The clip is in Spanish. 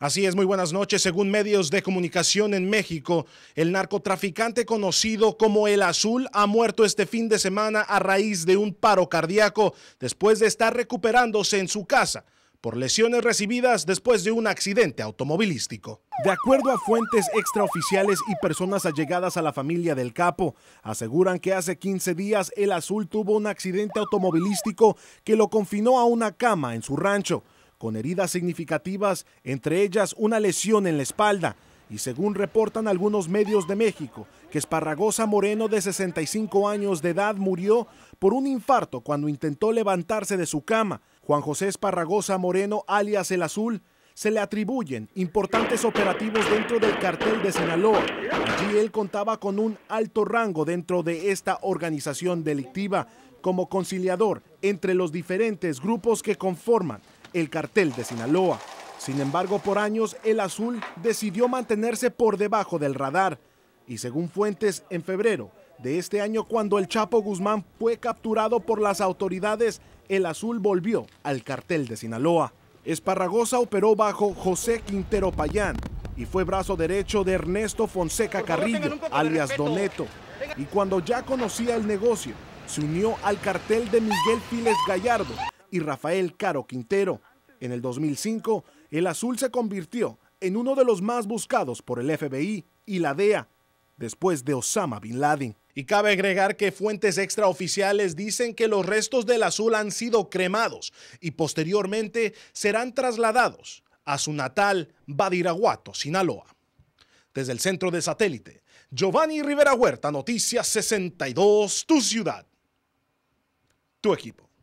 Así es, muy buenas noches. Según medios de comunicación en México, el narcotraficante conocido como El Azul ha muerto este fin de semana a raíz de un paro cardíaco después de estar recuperándose en su casa por lesiones recibidas después de un accidente automovilístico. De acuerdo a fuentes extraoficiales y personas allegadas a la familia del capo, aseguran que hace 15 días El Azul tuvo un accidente automovilístico que lo confinó a una cama en su rancho con heridas significativas, entre ellas una lesión en la espalda. Y según reportan algunos medios de México, que Esparragosa Moreno, de 65 años de edad, murió por un infarto cuando intentó levantarse de su cama. Juan José Esparragosa Moreno, alias El Azul, se le atribuyen importantes operativos dentro del cartel de Sinaloa. Allí él contaba con un alto rango dentro de esta organización delictiva como conciliador entre los diferentes grupos que conforman el cartel de Sinaloa. Sin embargo, por años el azul decidió mantenerse por debajo del radar y según fuentes, en febrero de este año, cuando el Chapo Guzmán fue capturado por las autoridades, el azul volvió al cartel de Sinaloa. Esparragosa operó bajo José Quintero Payán y fue brazo derecho de Ernesto Fonseca Carrillo, alias Doneto. Y cuando ya conocía el negocio, se unió al cartel de Miguel pílez Gallardo y Rafael Caro Quintero, en el 2005, el azul se convirtió en uno de los más buscados por el FBI y la DEA, después de Osama Bin Laden. Y cabe agregar que fuentes extraoficiales dicen que los restos del azul han sido cremados y posteriormente serán trasladados a su natal Badiraguato, Sinaloa. Desde el centro de satélite, Giovanni Rivera Huerta, Noticias 62, tu ciudad, tu equipo.